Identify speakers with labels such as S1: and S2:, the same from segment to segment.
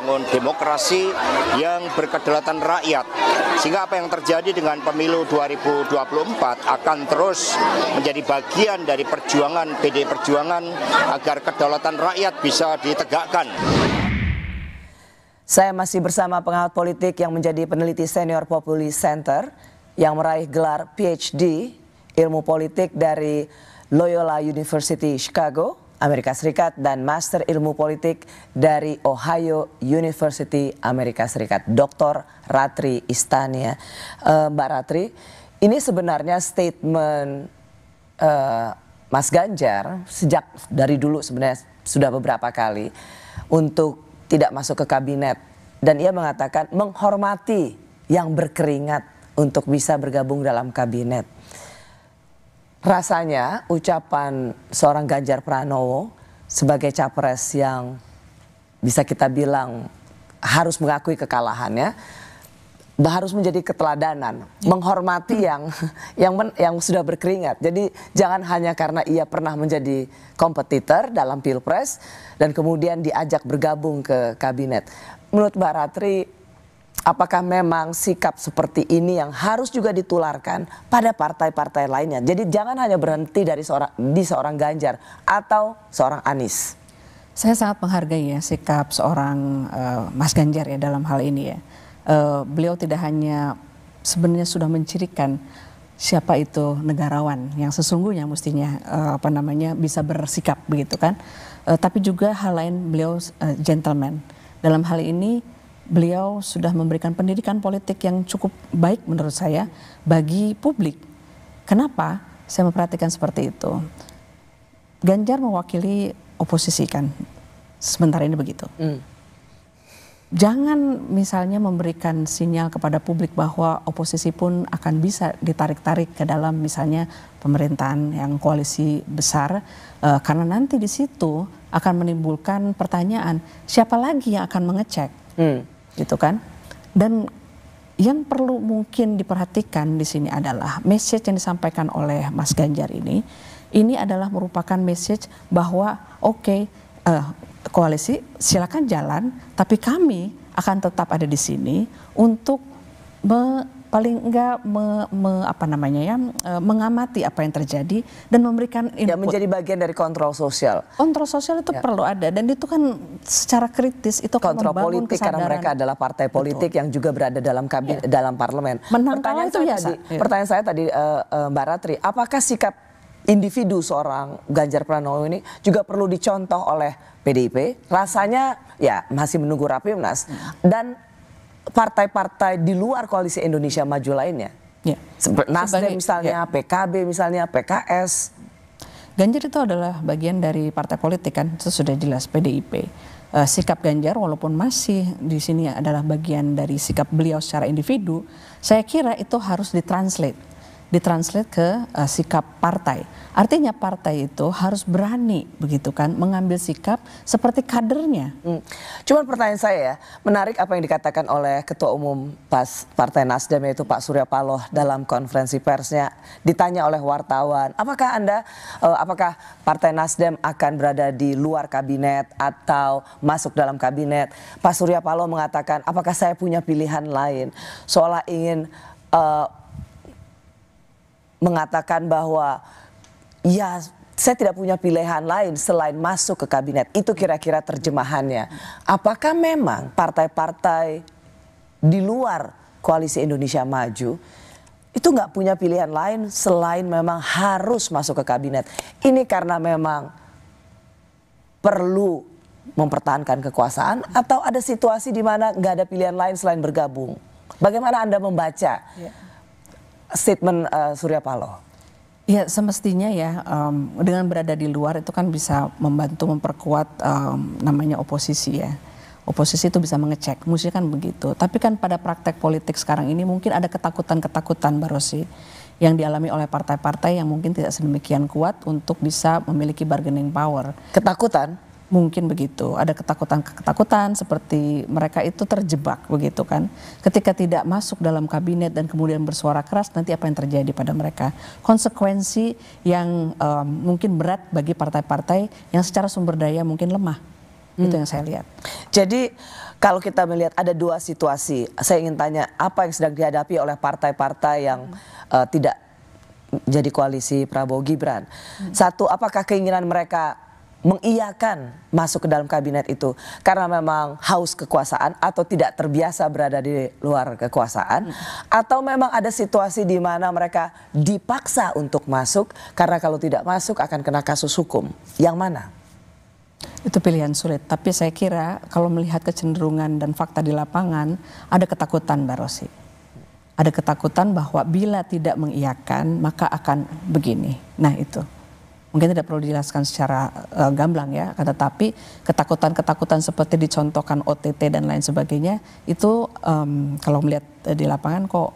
S1: membangun demokrasi yang berkedaulatan rakyat. Sehingga apa yang terjadi dengan pemilu 2024 akan terus menjadi bagian dari perjuangan PD Perjuangan agar kedaulatan rakyat bisa ditegakkan.
S2: Saya masih bersama pengawat politik yang menjadi peneliti senior Populi Center yang meraih gelar PhD ilmu politik dari Loyola University Chicago Amerika Serikat dan Master Ilmu Politik dari Ohio University Amerika Serikat, Dr. Ratri Istania. Uh, Mbak Ratri, ini sebenarnya statement uh, Mas Ganjar sejak dari dulu sebenarnya sudah beberapa kali untuk tidak masuk ke kabinet dan ia mengatakan menghormati yang berkeringat untuk bisa bergabung dalam kabinet rasanya ucapan seorang Ganjar Pranowo sebagai capres yang bisa kita bilang harus mengakui kekalahannya harus menjadi keteladanan, ya. menghormati yang yang men, yang sudah berkeringat. Jadi jangan hanya karena ia pernah menjadi kompetitor dalam pilpres dan kemudian diajak bergabung ke kabinet. Menurut Mbak Ratri, apakah memang sikap seperti ini yang harus juga ditularkan pada partai-partai lainnya. Jadi jangan hanya berhenti dari seorang di seorang Ganjar
S1: atau seorang Anies. Saya sangat menghargai ya sikap seorang uh, Mas Ganjar ya dalam hal ini ya. Uh, beliau tidak hanya sebenarnya sudah mencirikan siapa itu negarawan yang sesungguhnya mestinya uh, apa namanya bisa bersikap begitu kan. Uh, tapi juga hal lain beliau uh, gentleman. Dalam hal ini beliau sudah memberikan pendidikan politik yang cukup baik menurut saya bagi publik. Kenapa saya memperhatikan seperti itu? Ganjar mewakili oposisi kan, sementara ini begitu. Mm. Jangan misalnya memberikan sinyal kepada publik bahwa oposisi pun akan bisa ditarik-tarik ke dalam misalnya pemerintahan yang koalisi besar, uh, karena nanti di situ akan menimbulkan pertanyaan siapa lagi yang akan mengecek. Mm gitu kan. Dan yang perlu mungkin diperhatikan di sini adalah message yang disampaikan oleh Mas Ganjar ini, ini adalah merupakan message bahwa oke okay, uh, eh, koalisi silakan jalan, tapi kami akan tetap ada di sini untuk me paling enggak me, me, apa namanya ya e, mengamati apa yang terjadi dan memberikan ya, input. Ya, menjadi bagian dari kontrol sosial. Kontrol sosial itu ya. perlu ada dan itu kan secara kritis itu kontrol kan politik kesadaran. karena mereka
S2: adalah partai politik Betul. yang juga berada dalam kabin, ya. dalam parlemen. Menang
S1: pertanyaan itu ya, tadi, ya. Pertanyaan
S2: saya tadi uh, uh, Mbak Ratri, apakah sikap individu seorang Ganjar Pranowo ini juga perlu dicontoh oleh PDIP? Rasanya ya masih menunggu Rapimnas hmm. dan partai-partai di luar koalisi Indonesia Maju lainnya?
S1: Ya. Nasdem misalnya, ya. PKB misalnya, PKS. Ganjar itu adalah bagian dari partai politik kan, itu sudah jelas PDIP. Eh, sikap Ganjar walaupun masih di sini adalah bagian dari sikap beliau secara individu, saya kira itu harus ditranslate ditranslate ke uh, sikap partai. Artinya partai itu harus berani begitu kan mengambil sikap seperti kadernya. Hmm. Cuman pertanyaan saya
S2: ya, menarik apa yang dikatakan oleh Ketua Umum Pas Partai Nasdem yaitu Pak Surya Paloh dalam konferensi persnya ditanya oleh wartawan, apakah Anda uh, apakah Partai Nasdem akan berada di luar kabinet atau masuk dalam kabinet? Pak Surya Paloh mengatakan, apakah saya punya pilihan lain? Seolah ingin eh, mengatakan bahwa ya saya tidak punya pilihan lain selain masuk ke kabinet. Itu kira-kira terjemahannya. Apakah memang partai-partai di luar koalisi Indonesia Maju itu nggak punya pilihan lain selain memang harus masuk ke kabinet. Ini karena memang perlu mempertahankan kekuasaan atau ada situasi di mana nggak ada pilihan lain selain bergabung. Bagaimana Anda membaca? Yeah statement uh, Surya Paloh?
S1: Ya semestinya ya um, dengan berada di luar itu kan bisa membantu memperkuat um, namanya oposisi ya. Oposisi itu bisa mengecek, musuh kan begitu. Tapi kan pada praktek politik sekarang ini mungkin ada ketakutan-ketakutan Barosi yang dialami oleh partai-partai yang mungkin tidak sedemikian kuat untuk bisa memiliki bargaining power. Ketakutan? Mungkin begitu, ada ketakutan-ketakutan seperti mereka itu terjebak begitu kan. Ketika tidak masuk dalam kabinet dan kemudian bersuara keras, nanti apa yang terjadi pada mereka? Konsekuensi yang um, mungkin berat bagi partai-partai yang secara sumber daya mungkin lemah. Hmm. Itu yang saya lihat. Jadi
S2: kalau kita melihat ada dua situasi, saya ingin tanya apa yang sedang dihadapi oleh partai-partai yang hmm. uh, tidak jadi koalisi Prabowo Gibran. Hmm. Satu, apakah keinginan mereka mengiyakan masuk ke dalam kabinet itu karena memang haus kekuasaan atau tidak terbiasa berada di luar kekuasaan hmm. atau memang ada situasi di mana mereka dipaksa untuk masuk karena kalau tidak masuk akan kena kasus hukum.
S1: Yang mana? Itu pilihan sulit, tapi saya kira kalau melihat kecenderungan dan fakta di lapangan ada ketakutan Mbak Rosi. Ada ketakutan bahwa bila tidak mengiyakan maka akan begini. Nah, itu mungkin tidak perlu dijelaskan secara uh, gamblang ya, tetapi ketakutan-ketakutan seperti dicontohkan OTT dan lain sebagainya itu um, kalau melihat uh, di lapangan kok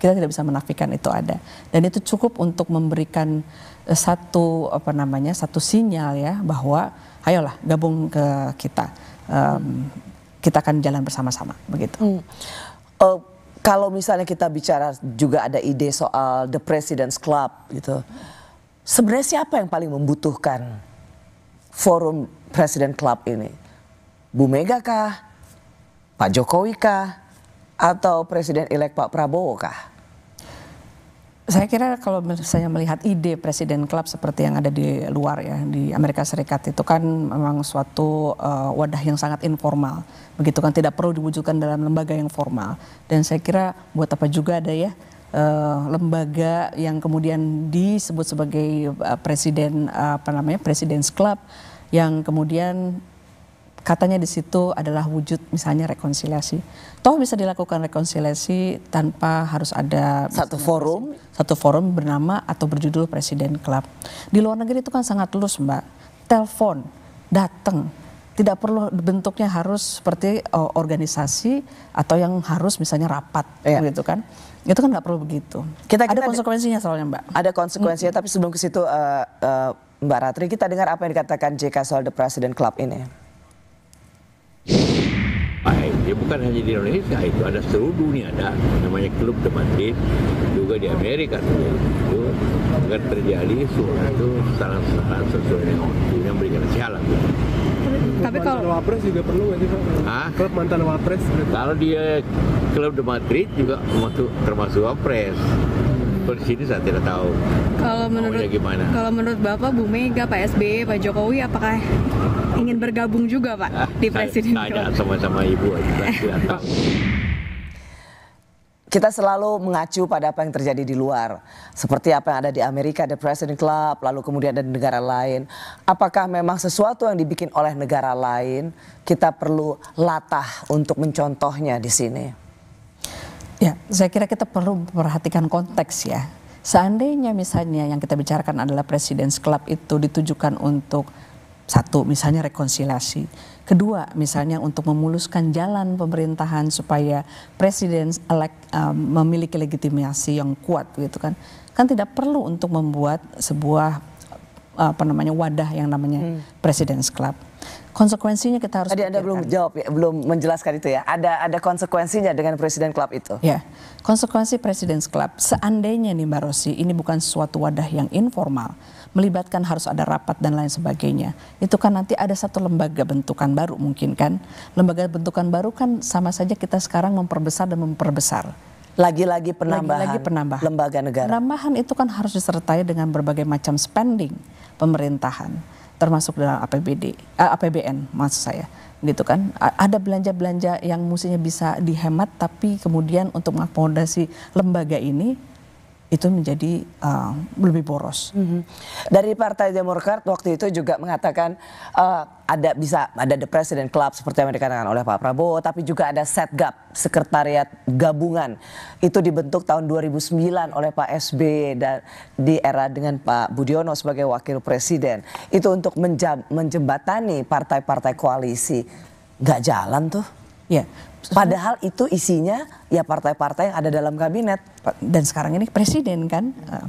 S1: kita tidak bisa menafikan itu ada dan itu cukup untuk memberikan uh, satu apa namanya satu sinyal ya bahwa ayolah gabung ke kita um, hmm. kita akan jalan bersama-sama begitu. Hmm.
S2: Uh, kalau misalnya kita bicara juga ada ide soal the President's Club gitu. Hmm Sebenarnya siapa yang paling membutuhkan forum Presiden Club ini? Bu Mega kah? Pak Jokowi kah? Atau Presiden elek Pak Prabowo kah?
S1: Saya kira kalau saya melihat ide Presiden Club seperti yang ada di luar ya di Amerika Serikat itu kan memang suatu uh, wadah yang sangat informal. Begitu kan tidak perlu diwujudkan dalam lembaga yang formal. Dan saya kira buat apa juga ada ya uh, lembaga yang kemudian disebut sebagai uh, presiden uh, apa namanya presiden Club yang kemudian katanya di situ adalah wujud misalnya rekonsiliasi. Toh bisa dilakukan rekonsiliasi tanpa harus ada satu forum, satu forum bernama atau berjudul Presiden Club. Di luar negeri itu kan sangat lurus, Mbak. Telepon, datang, tidak perlu bentuknya harus seperti uh, organisasi atau yang harus misalnya rapat yeah. gitu kan itu kan nggak perlu begitu kita,
S2: kita ada konsekuensinya soalnya mbak ada konsekuensinya mm -hmm. tapi sebelum ke situ uh, uh, mbak Ratri kita dengar apa yang dikatakan JK soal the President Club ini ya
S1: bukan hanya di Indonesia itu ada seluruh dunia ada namanya klub teman juga di Amerika agar terjadi suatu saran-saran sesuai dengan waktu yang berikan sialan. Tapi kalau wapres juga perlu nggak sih pak? Ah? Klub mantan wapres. Kalau dia klub de Madrid juga termasuk termasuk wapres. Kalau sini saya tidak tahu. Kalau menurut gimana? Kalau menurut Bapak Bu Mega, Pak SBY, Pak Jokowi apakah ingin bergabung juga Pak di presiden? Tidak sama-sama ibu Tidak tahu.
S2: kita selalu mengacu pada apa yang terjadi di luar. Seperti apa yang ada di Amerika, ada President Club, lalu kemudian ada negara lain. Apakah memang sesuatu yang dibikin oleh negara lain, kita perlu
S1: latah
S2: untuk mencontohnya di sini?
S1: Ya, saya kira kita perlu perhatikan konteks ya. Seandainya misalnya yang kita bicarakan adalah Presiden Club itu ditujukan untuk satu, misalnya rekonsiliasi. Kedua, misalnya untuk memuluskan jalan pemerintahan supaya presiden elek um, memiliki legitimasi yang kuat gitu kan. Kan tidak perlu untuk membuat sebuah apa namanya wadah yang namanya hmm. Club konsekuensinya kita harus. Tadi
S2: Anda belum jawab ya, belum menjelaskan itu ya. Ada ada konsekuensinya dengan Presiden klub itu. Ya,
S1: konsekuensi Presiden klub seandainya nih Mbak Rosi ini bukan suatu wadah yang informal melibatkan harus ada rapat dan lain sebagainya. Itu kan nanti ada satu lembaga bentukan baru mungkin kan. Lembaga bentukan baru kan sama saja kita sekarang memperbesar dan memperbesar. Lagi-lagi penambahan, Lagi -lagi penambahan lembaga negara. Penambahan itu kan harus disertai dengan berbagai macam spending pemerintahan termasuk dalam APBD, eh, APBN maksud saya gitu kan ada belanja-belanja yang mestinya bisa dihemat tapi kemudian untuk mengakomodasi lembaga ini itu menjadi uh, lebih boros. Mm -hmm.
S2: Dari Partai Demokrat waktu itu juga mengatakan uh, ada bisa ada the President Club seperti yang dikatakan oleh Pak Prabowo, tapi juga ada Setgap Sekretariat Gabungan itu dibentuk tahun 2009 oleh Pak SB dan di era dengan Pak Budiono sebagai Wakil Presiden itu untuk menjembatani partai-partai koalisi. nggak jalan
S1: tuh. Ya. Padahal itu isinya ya partai-partai yang ada dalam kabinet dan sekarang ini presiden kan. Eh,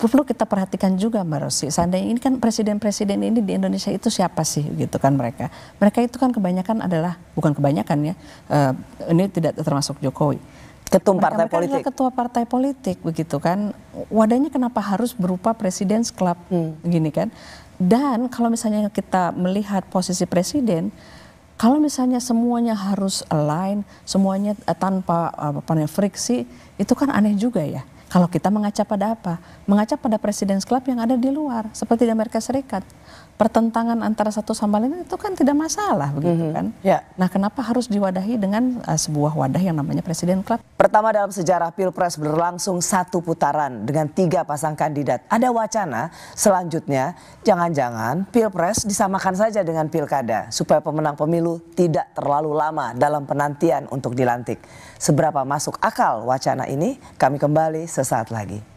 S1: perlu kita perhatikan juga Mbak Rosi, seandainya ini kan presiden-presiden ini di Indonesia itu siapa sih gitu kan mereka. Mereka itu kan kebanyakan adalah, bukan kebanyakan ya, eh, ini tidak termasuk Jokowi. Ketum partai mereka politik. ketua partai politik begitu kan. Wadahnya kenapa harus berupa presiden club hmm. gini kan. Dan kalau misalnya kita melihat posisi presiden, kalau misalnya semuanya harus align, semuanya eh, tanpa apa namanya friksi, itu kan aneh juga ya. Kalau kita mengaca pada apa? Mengaca pada presiden Club yang ada di luar, seperti di Amerika Serikat. Pertentangan antara satu sama lain itu kan tidak masalah, begitu mm -hmm. kan? Yeah. Nah, kenapa harus diwadahi dengan uh, sebuah wadah yang namanya presiden Club?
S2: Pertama dalam sejarah Pilpres berlangsung satu putaran dengan tiga pasang kandidat. Ada wacana selanjutnya, jangan-jangan Pilpres disamakan saja dengan Pilkada supaya pemenang pemilu tidak terlalu lama dalam penantian untuk dilantik. Seberapa masuk akal wacana ini? Kami kembali ses sesaat lagi.